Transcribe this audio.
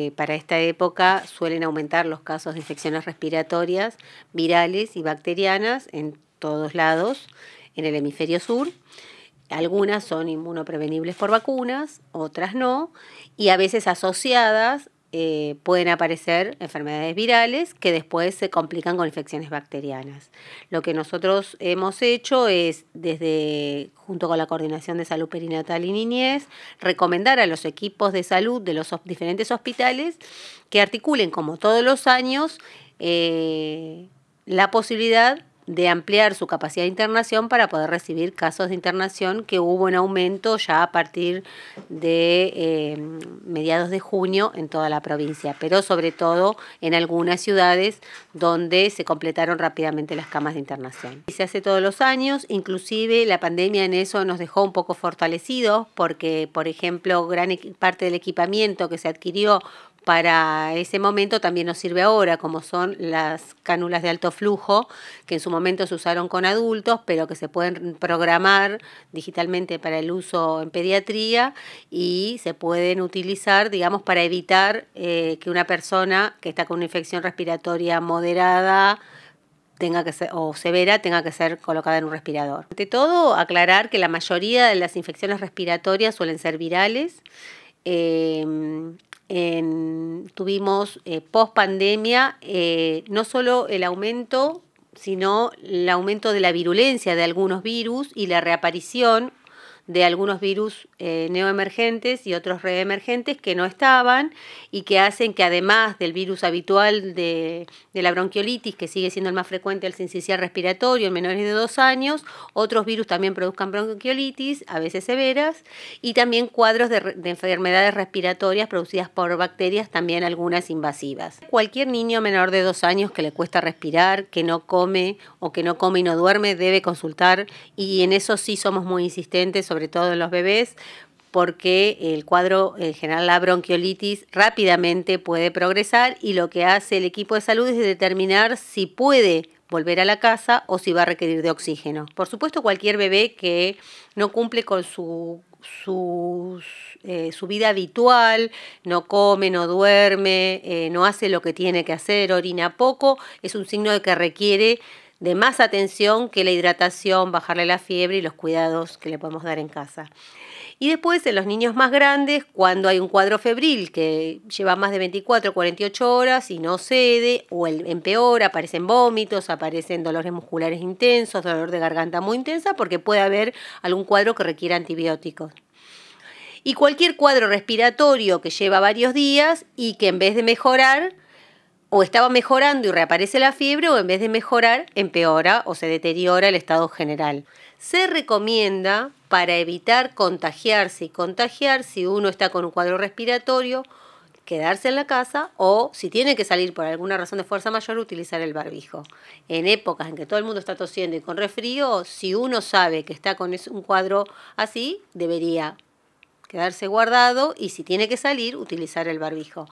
Eh, para esta época suelen aumentar los casos de infecciones respiratorias virales y bacterianas en todos lados en el hemisferio sur. Algunas son inmunoprevenibles por vacunas, otras no, y a veces asociadas eh, pueden aparecer enfermedades virales que después se complican con infecciones bacterianas. Lo que nosotros hemos hecho es, desde junto con la Coordinación de Salud Perinatal y Niñez, recomendar a los equipos de salud de los diferentes hospitales que articulen, como todos los años, eh, la posibilidad de ampliar su capacidad de internación para poder recibir casos de internación que hubo un aumento ya a partir de eh, mediados de junio en toda la provincia, pero sobre todo en algunas ciudades donde se completaron rápidamente las camas de internación. Se hace todos los años, inclusive la pandemia en eso nos dejó un poco fortalecidos porque, por ejemplo, gran parte del equipamiento que se adquirió para ese momento también nos sirve ahora, como son las cánulas de alto flujo, que en su momento se usaron con adultos, pero que se pueden programar digitalmente para el uso en pediatría y se pueden utilizar, digamos, para evitar eh, que una persona que está con una infección respiratoria moderada, tenga que o severa tenga que ser colocada en un respirador. Ante todo, aclarar que la mayoría de las infecciones respiratorias suelen ser virales. Em, tuvimos eh, post pandemia eh, no solo el aumento sino el aumento de la virulencia de algunos virus y la reaparición de algunos virus eh, neoemergentes y otros reemergentes que no estaban y que hacen que además del virus habitual de, la bronquiolitis, que sigue siendo el más frecuente, el sincicial respiratorio en menores de dos años, otros virus también produzcan bronquiolitis, a veces severas, y también cuadros de, de enfermedades respiratorias producidas por bacterias, también algunas invasivas. Cualquier niño menor de dos años que le cuesta respirar, que no come o que no come y no duerme, debe consultar y en eso sí somos muy insistentes sobre todo en los bebés, porque el cuadro, en general la bronquiolitis, rápidamente puede progresar y lo que hace el equipo de salud es determinar si puede volver a la casa o si va a requerir de oxígeno. Por supuesto, cualquier bebé que no cumple con su, su, eh, vida habitual, no come, no duerme, eh, no hace lo que tiene que hacer, orina poco, es un signo de que requiere de más atención que la hidratación, bajarle la fiebre y los cuidados que le podemos dar en casa. Y después en los niños más grandes, cuando hay un cuadro febril que lleva más de 24 o 48 horas y no cede o empeora, aparecen vómitos, aparecen dolores musculares intensos, dolor de garganta muy intensa, porque puede haber algún cuadro que requiera antibióticos. Y cualquier cuadro respiratorio que lleva varios días y que en vez de mejorar, o estaba mejorando y reaparece la fiebre o en vez de mejorar empeora o se deteriora el estado general. Se recomienda para evitar contagiarse y contagiar si uno está con un cuadro respiratorio quedarse en la casa o si tiene que salir por alguna razón de fuerza mayor utilizar el barbijo. En épocas en que todo el mundo está tosiendo y con resfrío, si uno sabe que está con un cuadro así, debería quedarse guardado y si tiene que salir utilizar el barbijo.